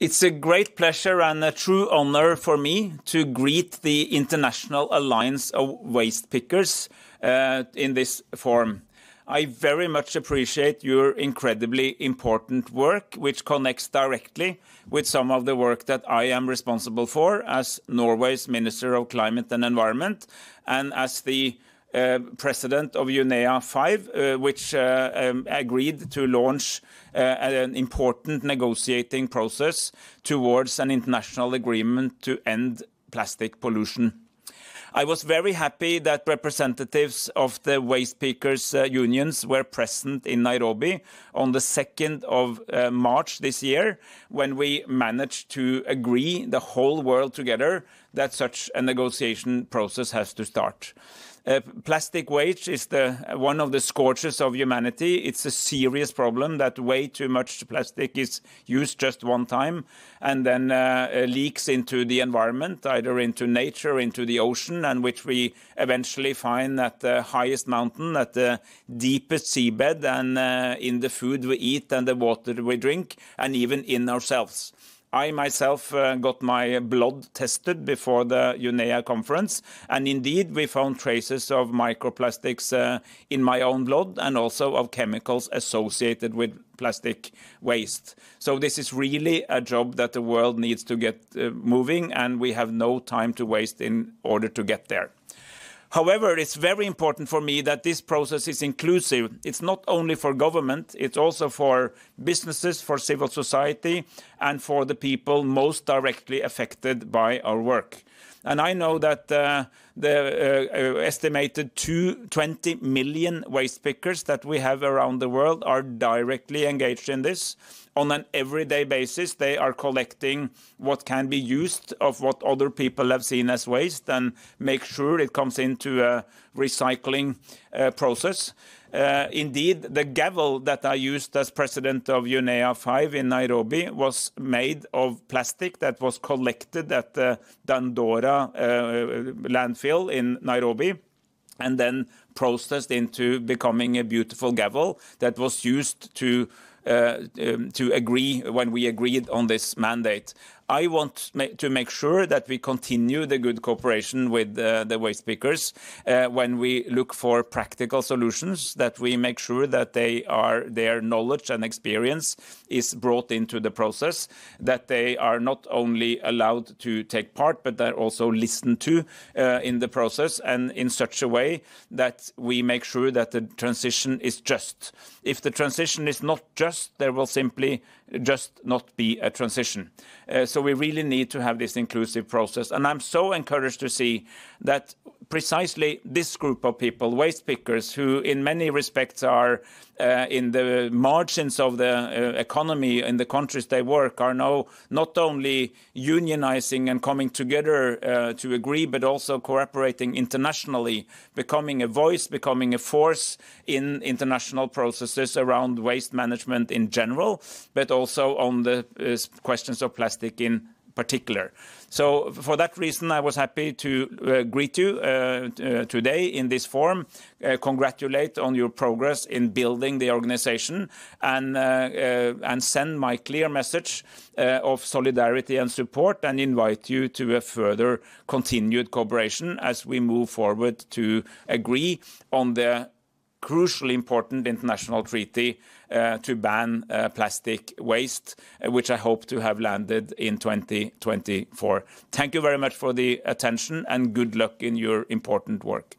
It's a great pleasure and a true honor for me to greet the International Alliance of Waste Pickers uh, in this forum. I very much appreciate your incredibly important work, which connects directly with some of the work that I am responsible for as Norway's Minister of Climate and Environment and as the uh, president of Unea 5, uh, which uh, um, agreed to launch an important negotiating process towards an international agreement to end plastic pollution. I was very happy that representatives of the waste pickers unions were present in Nairobi on the 2nd of March this year when we managed to agree the whole world together that such a negotiation process has to start. Uh, plastic waste is the one of the scourges of humanity. It's a serious problem that way too much plastic is used just one time and then uh, uh, leaks into the environment, either into nature, into the ocean, and which we eventually find at the highest mountain, at the deepest seabed, and uh, in the food we eat and the water we drink, and even in ourselves. I myself uh, got my blood tested before the UNEA conference, and indeed we found traces of microplastics uh, in my own blood and also of chemicals associated with plastic waste. So this is really a job that the world needs to get uh, moving, and we have no time to waste in order to get there. However, it's very important for me that this process is inclusive. It's not only for government, it's also for businesses, for civil society, and for the people most directly affected by our work. And I know that uh, the uh, estimated two, 20 million waste pickers that we have around the world are directly engaged in this. On an everyday basis, they are collecting what can be used of what other people have seen as waste and make sure it comes in into a recycling uh, process. Uh, indeed, the gavel that I used as president of UNEA 5 in Nairobi was made of plastic that was collected at the Dandora uh, landfill in Nairobi and then processed into becoming a beautiful gavel that was used to um, agree when we agreed on this mandate. I want to make sure that we continue the good cooperation with uh, the waste pickers uh, when we look for practical solutions, that we make sure that they are, their knowledge and experience is brought into the process, that they are not only allowed to take part, but they're also listened to uh, in the process and in such a way that we make sure that the transition is just. If the transition is not just, there will simply just not be a transition. Uh, we really need to have this inclusive process. I'm so encouraged to see that precisely this group of people, waste pickers, who in many respects are uh, in the margins of the uh, economy in the countries they work, are now not only unionizing and coming together uh, to agree, but also cooperating internationally, becoming a voice, becoming a force in international processes around waste management in general, but also on the uh, questions of plastic in particular. So for that reason, I was happy to uh, greet you uh, uh, today in this forum, congratulate on your progress in building the organization, and send my clear message of solidarity and support, and invite you to a further continued cooperation as we move forward to agree on the crucially important international treaty uh, to ban uh, plastic waste, uh, which I hope to have landed in 2024. Thank you very much for the attention, and good luck in your important work.